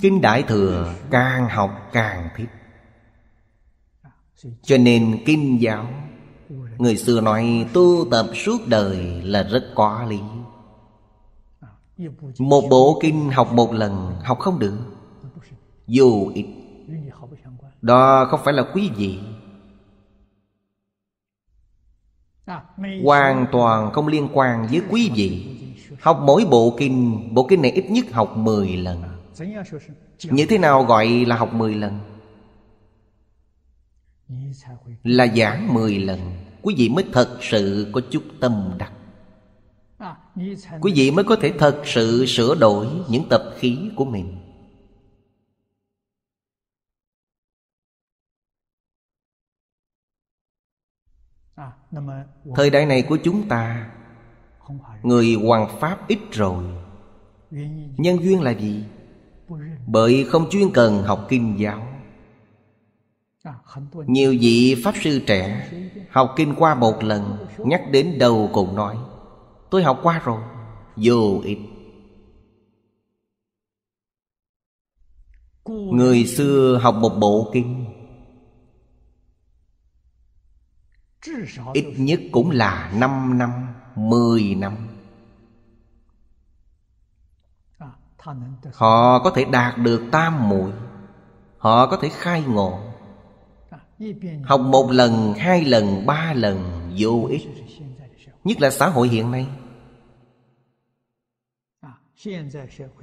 kinh đại thừa càng học càng thích cho nên kinh giáo người xưa nói tu tập suốt đời là rất có lý một bộ kinh học một lần học không được Dù ít Đó không phải là quý vị Hoàn toàn không liên quan với quý vị Học mỗi bộ kinh Bộ kinh này ít nhất học 10 lần à, Như thế nào gọi là học 10 lần Là giảng 10 lần Quý vị mới thật sự có chút tâm đắc à, Quý vị mới có thể thật sự sửa đổi những tập khí của mình à, Thời đại này của chúng ta Người hoàng pháp ít rồi Nhân duyên là gì? Bởi không chuyên cần học kinh giáo Nhiều vị Pháp sư trẻ Học kinh qua một lần Nhắc đến đầu cùng nói Tôi học qua rồi Vô ích Người xưa học một bộ kinh Ít nhất cũng là 5 năm 10 năm à, Họ có thể đạt được tam muội Họ có thể khai ngộ à, Học một lần, hai lần, ba lần vô ích Nhất là xã hội hiện nay à,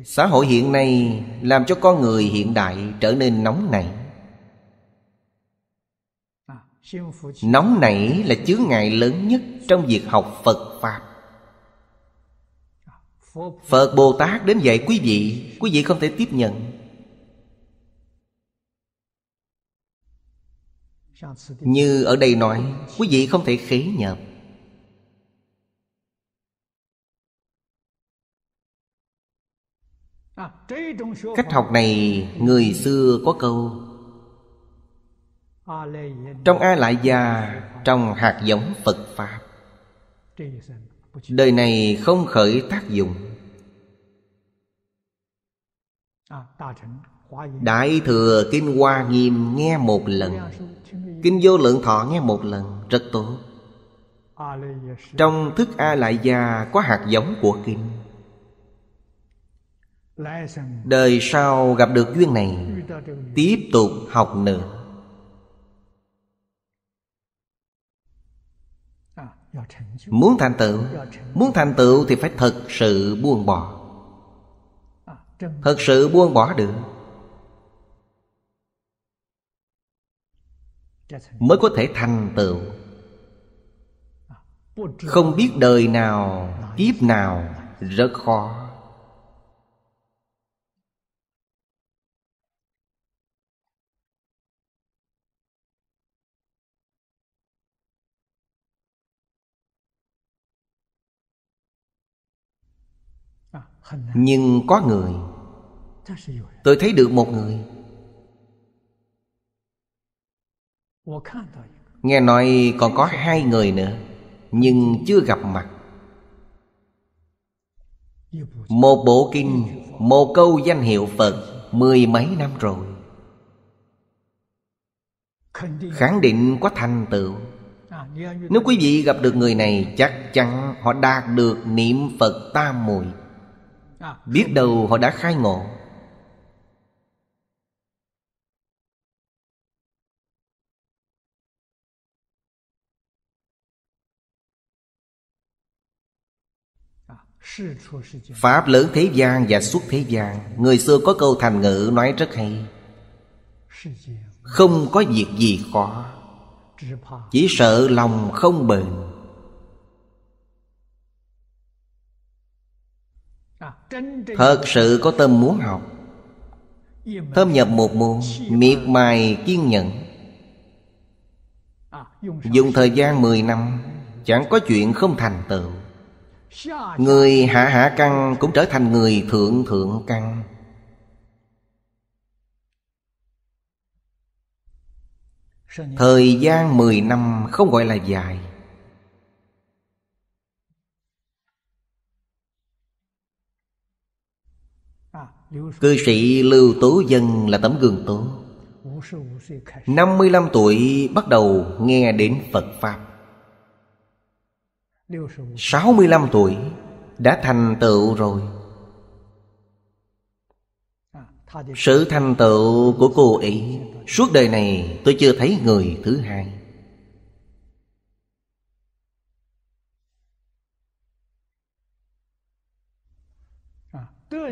Xã hội hiện nay làm cho con người hiện đại trở nên nóng nảy nóng nảy là chướng ngại lớn nhất trong việc học phật pháp phật bồ tát đến dạy quý vị quý vị không thể tiếp nhận như ở đây nói quý vị không thể khế nhập cách học này người xưa có câu trong A Lại Già Trong hạt giống Phật Pháp Đời này không khởi tác dụng Đại Thừa Kinh Hoa Nghiêm nghe một lần Kinh Vô Lượng Thọ nghe một lần Rất tốt Trong thức A Lại Già có hạt giống của Kinh Đời sau gặp được duyên này Tiếp tục học nữa Muốn thành tựu Muốn thành tựu thì phải thật sự buông bỏ Thật sự buông bỏ được Mới có thể thành tựu Không biết đời nào Kiếp nào Rất khó À, nhưng có người tôi thấy được một người nghe nói còn có hai người nữa nhưng chưa gặp mặt một bộ kinh một câu danh hiệu phật mười mấy năm rồi khẳng định có thành tựu à, nếu quý vị gặp được người này chắc chắn họ đạt được niệm phật tam muội biết đâu họ đã khai ngộ Pháp lớn thế gian và suốt thế gian Người xưa có câu thành ngữ nói rất hay Không có việc gì khó Chỉ sợ lòng không bền Thật sự có tâm muốn học Thâm nhập một môn Miệt mài kiên nhẫn Dùng thời gian 10 năm Chẳng có chuyện không thành tựu Người hạ hạ căn Cũng trở thành người thượng thượng căn Thời gian 10 năm không gọi là dài Cư sĩ Lưu Tố Dân là tấm gương tốt 55 tuổi bắt đầu nghe đến Phật Pháp 65 tuổi đã thành tựu rồi Sự thành tựu của cô ấy Suốt đời này tôi chưa thấy người thứ hai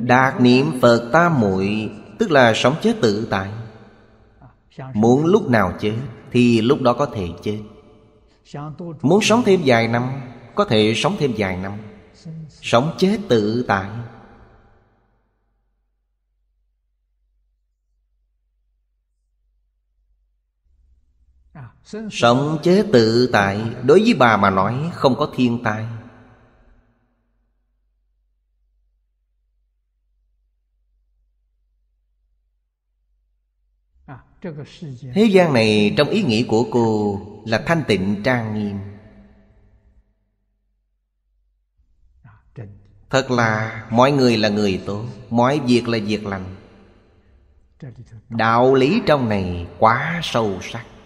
đạt niệm phật ta muội tức là sống chết tự tại muốn lúc nào chết thì lúc đó có thể chết muốn sống thêm vài năm có thể sống thêm vài năm sống chết tự tại sống chế tự tại đối với bà mà nói không có thiên tai Thế gian này trong ý nghĩa của cô là thanh tịnh trang nghiêm Thật là mọi người là người tốt Mọi việc là việc lành Đạo lý trong này quá sâu sắc